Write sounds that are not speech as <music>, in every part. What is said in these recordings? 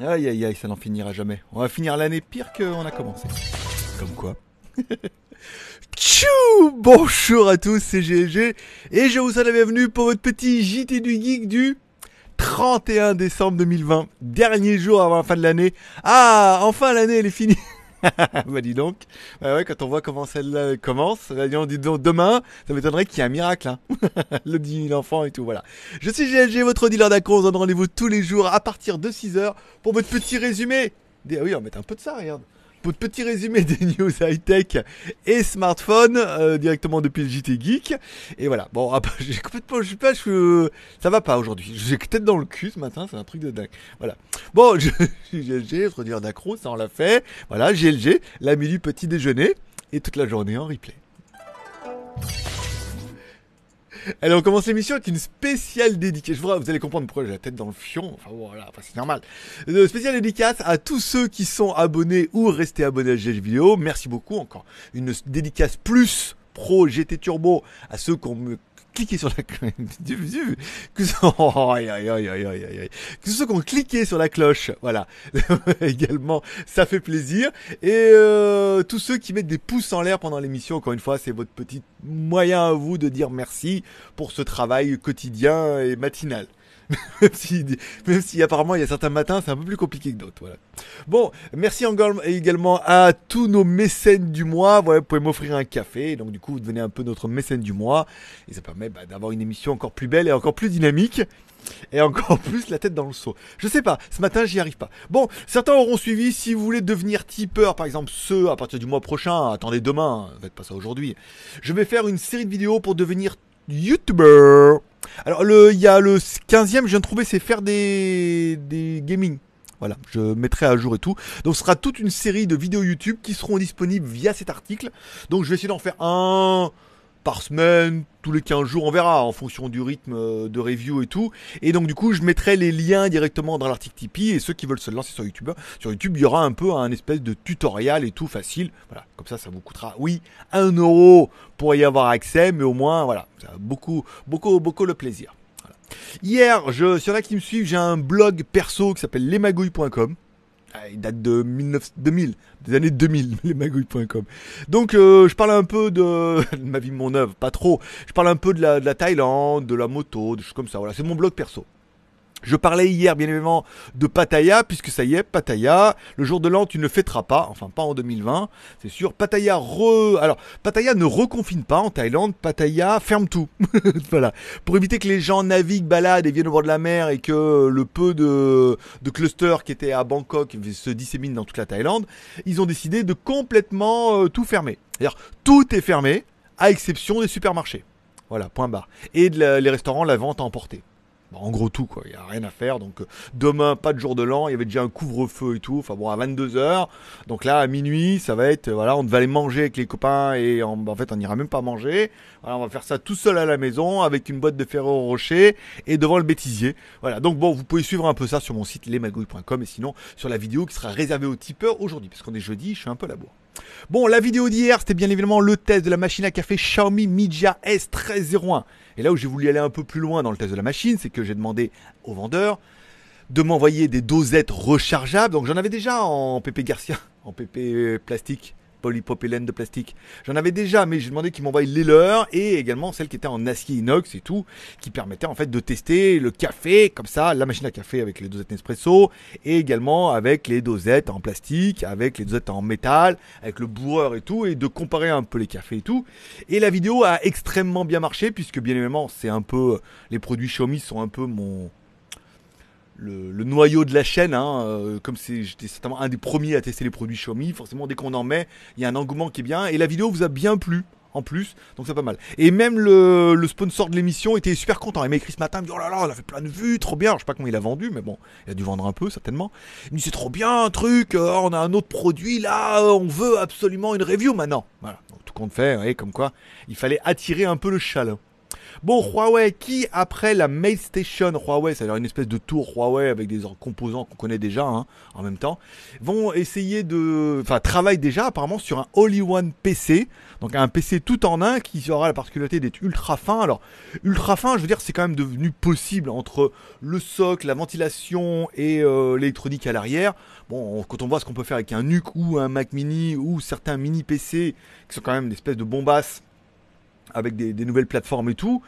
Aïe aïe aïe, ça n'en finira jamais. On va finir l'année pire qu'on a commencé. Comme quoi. <laughs> Tchou Bonjour à tous, c'est GLG et je vous souhaite la bienvenue pour votre petit JT du Geek du 31 décembre 2020. Dernier jour avant la fin de l'année. Ah, enfin l'année elle est finie <laughs> bah dis donc, bah ouais, quand on voit comment celle-là commence, bah on donc, demain, ça m'étonnerait qu'il y ait un miracle, hein. <laughs> le 000 enfants et tout, voilà. Je suis GLG, votre dealer d'accro, on se donne rendez-vous tous les jours à partir de 6h pour votre petit résumé. Ah oui, on va mettre un peu de ça, regarde. Pour le petit résumé des <laughs> news high-tech et smartphone euh, directement depuis le JT Geek. Et voilà. Bon, ah, <laughs> bah, j'ai complètement, je sais pas, je, euh, ça va pas aujourd'hui. J'ai peut-être dans le cul ce matin, c'est un truc de dingue. Voilà. Bon, <laughs> je, GLG, je redire d'accro, ça on l'a fait. Voilà, GLG, la milieu petit déjeuner et toute la journée en replay. Alors on commence l'émission avec une spéciale dédicace. Je vous, vous allez comprendre pourquoi j'ai la tête dans le fion. Enfin voilà, c'est normal. Euh, spéciale dédicace à tous ceux qui sont abonnés ou restés abonnés à GG Vidéo. Merci beaucoup. Encore une dédicace plus pro GT Turbo à ceux qui ont Cliquez sur la cloche, <laughs> que ceux qui ont cliqué sur la cloche, voilà, <laughs> également, ça fait plaisir. Et euh, tous ceux qui mettent des pouces en l'air pendant l'émission, encore une fois, c'est votre petit moyen à vous de dire merci pour ce travail quotidien et matinal. <laughs> même, si, si apparemment il y a certains matins, c'est un peu plus compliqué que d'autres. Voilà. Bon, merci également à tous nos mécènes du mois. vous pouvez m'offrir un café. Donc du coup, vous devenez un peu notre mécène du mois. Et ça permet bah, d'avoir une émission encore plus belle et encore plus dynamique et encore <laughs> plus la tête dans le seau. Je sais pas, ce matin j'y arrive pas. Bon, certains auront suivi, si vous voulez devenir tipeur, par exemple ceux à partir du mois prochain, attendez demain, hein, faites pas ça aujourd'hui, je vais faire une série de vidéos pour devenir youtubeur. Alors, le, il y a le 15e, je viens de trouver, c'est faire des, des gaming. Voilà, je mettrai à jour et tout. Donc ce sera toute une série de vidéos YouTube qui seront disponibles via cet article. Donc je vais essayer d'en faire un, par semaine, tous les 15 jours, on verra en fonction du rythme euh, de review et tout. Et donc du coup, je mettrai les liens directement dans l'article Tipeee et ceux qui veulent se lancer sur YouTube, sur YouTube, il y aura un peu un espèce de tutoriel et tout facile. Voilà, comme ça ça vous coûtera oui, un euro pour y avoir accès, mais au moins voilà, ça a beaucoup beaucoup beaucoup le plaisir. Hier, je, s'il y qui me suivent, j'ai un blog perso qui s'appelle lesmagouilles.com ah, il date de 2000, des années 2000, <laughs> lesmagouilles.com. Donc euh, je parle un peu <laughs> de, ma vie, mon œuvre, pas trop. Je parle un peu de la, de la Thaïlande, de la moto, des choses comme ça. Voilà, c'est mon blog perso. Je parlais hier, bien évidemment, de Pattaya, puisque ça y est, Pattaya, le jour de l'an, tu ne fêteras pas, enfin pas en 2020, c'est sûr. Pattaya re... Alors, Pattaya ne reconfine pas en Thaïlande, Pattaya ferme tout. <laughs> voilà. Pour éviter que les gens naviguent, baladent et viennent au bord de la mer et que le peu de, clusters qui étaient à Bangkok se disséminent dans toute la Thaïlande, ils ont décidé de complètement euh, tout fermer. D'ailleurs, tout est fermé, à exception des supermarchés. Voilà, point barre. Et les restaurants, la vente à emporter. Bah, en gros tout quoi, il n'y a rien à faire. Donc euh, demain, pas de jour de l'an, il y avait déjà un couvre-feu et tout, enfin bon à 22h. Donc là à minuit, ça va être, voilà, on va aller manger avec les copains et bah, en fait on n'ira même pas manger. Voilà, on va faire ça tout seul à la maison avec une boîte de ferro rocher et devant le bêtisier. Voilà, donc bon, vous pouvez suivre un peu ça sur mon site lesmagouilles.com et sinon sur la vidéo qui sera réservée aux tipeurs aujourd'hui, parce qu'on est jeudi, je suis un peu à la bourre. Bon, la vidéo d'hier, c'était bien évidemment le test de la machine à café Xiaomi Mijia S1301. Et là où j'ai voulu aller un peu plus loin dans le test de la machine, c'est que j'ai demandé au vendeur de m'envoyer des dosettes rechargeables. Donc j'en avais déjà en PP Garcia, <laughs> en PP plastique, polypropylène de plastique. J'en avais déjà, mais j'ai demandé qu'ils m'envoient les leurs et également celles qui étaient en acier inox et tout, qui permettaient en fait de tester le café comme ça, la machine à café avec les dosettes Nespresso et également avec les dosettes en plastique, avec les dosettes en métal, avec le bourreur et tout, et de comparer un peu les cafés et tout. Et la vidéo a extrêmement bien marché puisque bien évidemment c'est un peu les produits Xiaomi sont un peu mon le, noyau de la chaîne. Hein, euh, comme j'étais certainement un des premiers à tester les produits Xiaomi, forcément dès qu'on en met, il y a un engouement qui est bien. Et la vidéo vous a bien plu en plus, donc c'est pas mal. Et même le, sponsor de l'émission était super content. Il m'a écrit ce matin, il me dit Oh là là, on a fait plein de vues, trop bien. je sais pas comment il a vendu, mais bon, il a dû vendre un peu certainement. Il m'a dit C'est trop bien un truc, euh, on a un autre produit là, on veut absolument une review maintenant. Voilà, tout compte fait, et comme quoi il fallait attirer un peu le châle hein. Bon, Huawei qui, après la Mate Station Huawei, c'est-à-dire une espèce de tour Huawei avec des composants qu'on connaît déjà hein, en même temps, vont essayer de... Enfin, travaillent déjà apparemment sur un all one PC, donc un PC tout en un qui aura la particularité d'être ultra fin. Alors, ultra fin, je veux dire, c'est quand même devenu possible entre le socle, la ventilation et euh, l'électronique à l'arrière. Bon, quand on voit ce qu'on peut faire avec un NUC ou un Mac mini ou certains mini PC qui sont quand même des espèces de bombasses avec des, nouvelles plateformes et tout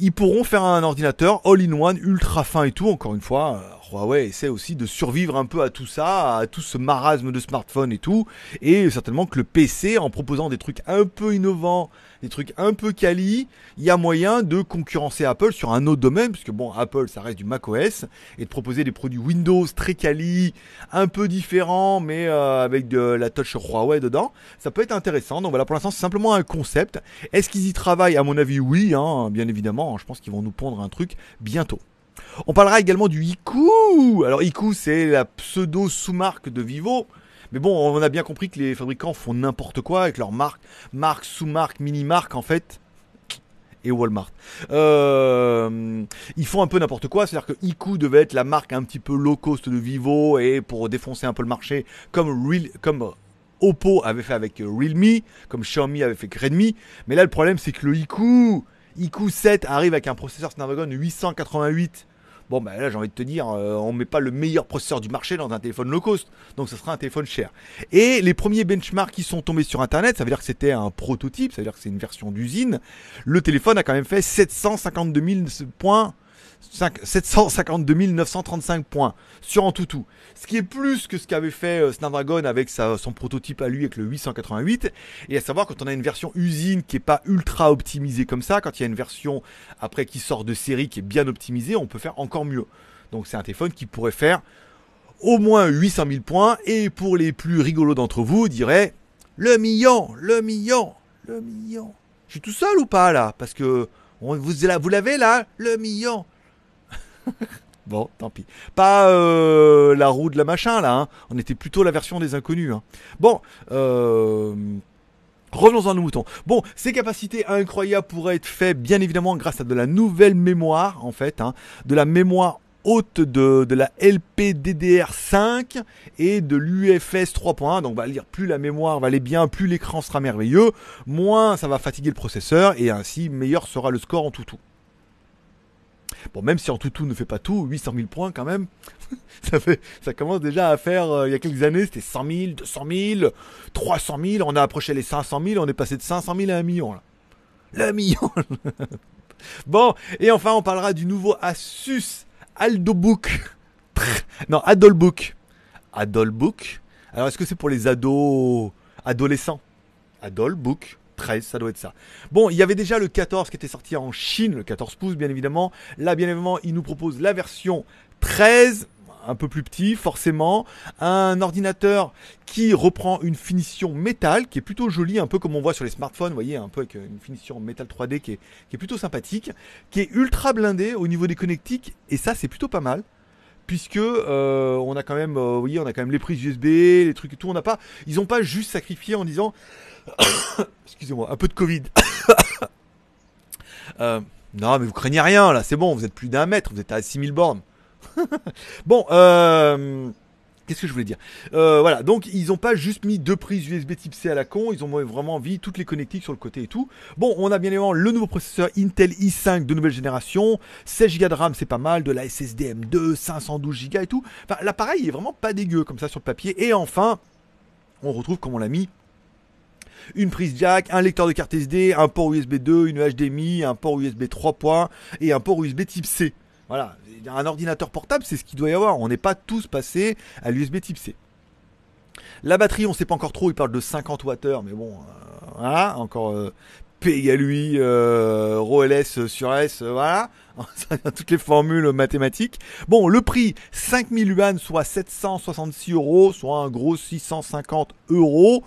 ils pourront faire un ordinateur all-in-one, ultra fin et tout. Encore une fois, euh, Huawei essaie aussi de survivre un peu à tout ça, à tout ce marasme de smartphones et tout. Et certainement que le PC, en proposant des trucs un peu innovants, des trucs un peu quali, il y a moyen de concurrencer Apple sur un autre domaine, puisque bon, Apple, ça reste du macOS, et de proposer des produits Windows très quali, un peu différents, mais euh, avec de la touch Huawei dedans, ça peut être intéressant. Donc voilà, pour l'instant, c'est simplement un concept. Est-ce qu'ils y travaillent À mon avis, oui, hein, bien évidemment Hein, je pense qu'ils vont nous pondre un truc bientôt. On parlera également du Iku. Alors Iku, c'est la pseudo sous-marque de Vivo. Mais bon, on a bien compris que les fabricants font n'importe quoi avec leurs marques, marques, sous marque, mini marque en fait. Et Walmart. Euh, ils font un peu n'importe quoi, c'est-à-dire que Iku devait être la marque un petit peu low cost de Vivo et pour défoncer un peu le marché, comme Real, comme Oppo avait fait avec Realme, comme Xiaomi avait fait avec Redmi. Mais là, le problème, c'est que le Iku, IQ7 arrive avec un processeur Snapdragon 888. Bon, ben là, j'ai envie de te dire, euh, on ne met pas le meilleur processeur du marché dans un téléphone low cost. Donc, ce sera un téléphone cher. Et les premiers benchmarks qui sont tombés sur Internet, ça veut dire que c'était un prototype, ça veut dire que c'est une version d'usine. Le téléphone a quand même fait 752 000 points 752 935 points sur tout, ce qui est plus que ce qu'avait fait euh, Snapdragon avec son prototype à lui avec le 888. Et à savoir, quand on a une version usine qui n'est pas ultra optimisée comme ça, quand il y a une version après qui sort de série qui est bien optimisée, on peut faire encore mieux. Donc c'est un téléphone qui pourrait faire au moins 800 000 points. Et pour les plus rigolos d'entre vous, dirait le million, le million, le million. Je suis tout seul ou pas là Parce que vous, vous l'avez là, le million. <laughs> bon, tant pis. Pas euh, la roue de la machin là, hein. on était plutôt la version des inconnus. Hein. Bon, euh, Revenons en nos moutons. Bon, ces capacités incroyables pourraient être faites bien évidemment grâce à de la nouvelle mémoire en fait, hein, de la mémoire haute de, de la LPDDR5 et de l'UFS 3.1. Donc, on va lire plus la mémoire va aller bien, plus l'écran sera merveilleux, moins ça va fatiguer le processeur et ainsi meilleur sera le score en tout tout. Bon, même si en tout tout ne fait pas tout, 800 000 points quand même, <laughs> ça, fait, ça commence déjà à faire, euh, il y a quelques années, c'était 100 000, 200 000, 300 000, on a approché les 500 000, on est passé de 500 000 à 1 million. Là. Le million <laughs> Bon, et enfin, on parlera du nouveau Asus Aldobook. non, Adolbook. Adolbook. Alors, est-ce que c'est pour les ados, adolescents Adolbook. 13, ça doit être ça. Bon, il y avait déjà le 14 qui était sorti en Chine, le 14 pouces bien évidemment. Là, bien évidemment, il nous propose la version 13 un peu plus petit forcément, un ordinateur qui reprend une finition métal qui est plutôt jolie, un peu comme on voit sur les smartphones, vous voyez, un peu avec une finition métal 3D qui est, plutôt sympathique, qui est ultra blindé au niveau des connectiques, et ça c'est plutôt pas mal. Puisque euh, on a quand même, euh, on a quand même les prises USB, les trucs et tout. On pas, ils n'ont pas juste sacrifié en disant <coughs> Excusez-moi, un peu de Covid. <coughs> Euh, non, mais vous craignez rien, là, c'est bon, vous êtes plus d'un mètre, vous êtes à 6000 bornes. <laughs> bon, euh, Qu'est-ce que je voulais dire euh, Voilà, donc ils n'ont pas juste mis deux prises USB Type C à la con, ils ont vraiment mis toutes les connectiques sur le côté et tout. Bon, on a bien évidemment le nouveau processeur Intel i5 de nouvelle génération, 16 Go de RAM, c'est pas mal, de la SSD M2, 512 Go et tout. Enfin, l'appareil est vraiment pas dégueu comme ça sur le papier. Et enfin, on retrouve comme on l'a mis une prise jack, un lecteur de carte SD, un port USB 2, une e HDMI, un port USB 3.0 et un port USB type C. Voilà, un ordinateur portable, c'est ce qu'il doit y avoir. On n'est pas tous passés à l'USB type C. La batterie, on ne sait pas encore trop, il parle de 50 Wh, mais bon, voilà, euh, hein, encore. Euh, y à lui, euh, Rho LS sur S, euh, voilà. <laughs> Toutes les formules mathématiques. Bon, le prix, 5000 yuan, soit 766 euros, soit un gros 650 euros.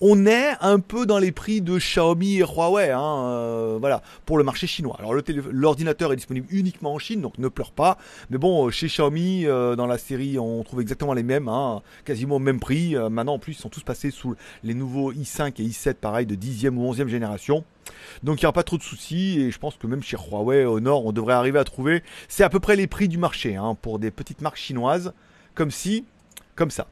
On est un peu dans les prix de Xiaomi et Huawei, hein, euh, voilà, pour le marché chinois. Alors, l'ordinateur est disponible uniquement en Chine, donc ne pleure pas. Mais bon, euh, chez Xiaomi, dans la série, on trouve exactement les mêmes, hein, quasiment au même prix. maintenant, en plus, ils sont tous passés sous les nouveaux i5 et i7, pareil, de 10e ou 11e génération. Donc il n'y aura pas trop de soucis et je pense que même chez Huawei au nord, on devrait arriver à trouver. C'est à peu près les prix du marché hein, pour des petites marques chinoises, comme si, comme ça.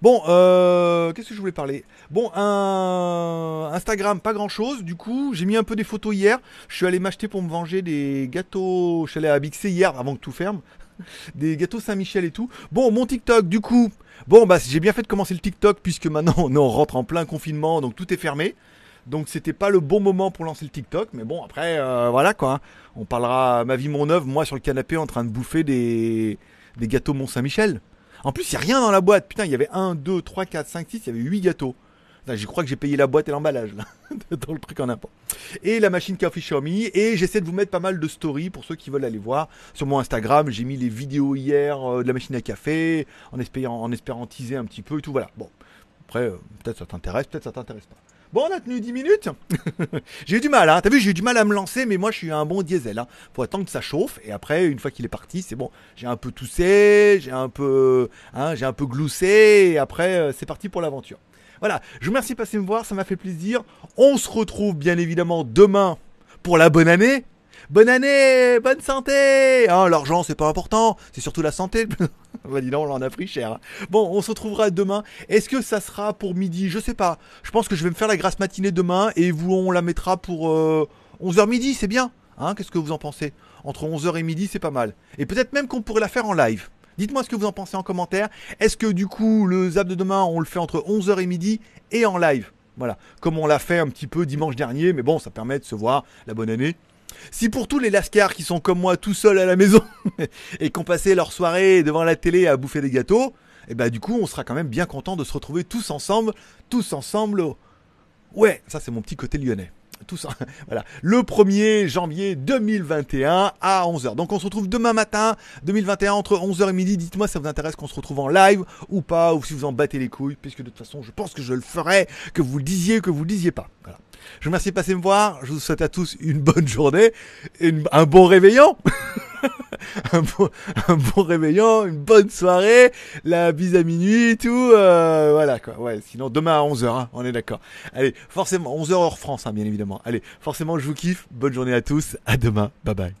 Bon, euh, qu'est-ce que je voulais parler Bon, un... Instagram, pas grand-chose. Du coup, j'ai mis un peu des photos hier. Je suis allé m'acheter pour me venger des gâteaux. Je suis allé à Bixé hier avant que tout ferme. <laughs> Des gâteaux Saint-Michel et tout. Bon, mon TikTok, du coup. Bon, bah j'ai bien fait de commencer le TikTok puisque maintenant <laughs> on rentre en plein confinement, donc tout est fermé. Donc c'était pas le bon moment pour lancer le TikTok, mais bon après euh, voilà quoi. On parlera ma vie mon œuvre, moi sur le canapé en train de bouffer des, gâteaux Mont Saint-Michel. En plus, il y a rien dans la boîte. Putain, il y avait 1 2 3 4 5 6, il y avait 8 gâteaux. là je crois que j'ai payé la boîte et l'emballage là, <laughs> dans le truc en import. Et la machine Coffee Xiaomi et j'essaie de vous mettre pas mal de stories pour ceux qui veulent aller voir sur mon Instagram, j'ai mis les vidéos hier euh, de la machine à café en espérant en un petit peu et tout voilà. Bon. Après euh, peut-être ça t'intéresse, peut-être ça t'intéresse pas. Bon, on a tenu 10 minutes. <laughs> j'ai eu du mal, hein. T'as vu, j'ai eu du mal à me lancer, mais moi, je suis un bon diesel. Hein. Faut attendre que ça chauffe. Et après, une fois qu'il est parti, c'est bon. J'ai un peu toussé, j'ai un peu, hein, j'ai un peu gloussé. Et après, euh, c'est parti pour l'aventure. Voilà. Je vous remercie de passer me voir. Ça m'a fait plaisir. On se retrouve, bien évidemment, demain pour la bonne année. Bonne année, bonne santé ah, L'argent, c'est pas important, c'est surtout la santé. <laughs> on en a pris cher. Hein. Bon, on se retrouvera demain. Est-ce que ça sera pour midi Je sais pas. Je pense que je vais me faire la grasse matinée demain et vous, on la mettra pour 11h euh, midi, c'est bien. Hein, Qu'est-ce que vous en pensez Entre 11h et midi, c'est pas mal. Et peut-être même qu'on pourrait la faire en live. Dites-moi ce que vous en pensez en commentaire. Est-ce que du coup, le zap de demain, on le fait entre 11h et midi et en live Voilà, comme on l'a fait un petit peu dimanche dernier, mais bon, ça permet de se voir la bonne année, si pour tous les lascars qui sont comme moi tout seuls à la maison <laughs> et qui ont passé leur soirée devant la télé à bouffer des gâteaux, et eh bah ben, du coup on sera quand même bien content de se retrouver tous ensemble, tous ensemble. Ouais, ça c'est mon petit côté lyonnais. Tous, <laughs> voilà, le 1er janvier 2021 à 11h. Donc on se retrouve demain matin 2021 entre 11h et midi. Dites-moi si ça vous intéresse qu'on se retrouve en live ou pas, ou si vous en battez les couilles, puisque de toute façon je pense que je le ferai, que vous le disiez, que vous le disiez pas. Je vous remercie de passer me voir. Je vous souhaite à tous une bonne journée, un bon réveillon <laughs> un, bon, réveillon, une bonne soirée, la bise à minuit, et tout. Euh, voilà quoi. Ouais, sinon demain à 11h, hein, on est d'accord. Allez, forcément, 11h hors France, hein, bien évidemment. Allez, forcément, je vous kiffe. Bonne journée à tous. À demain. Bye bye.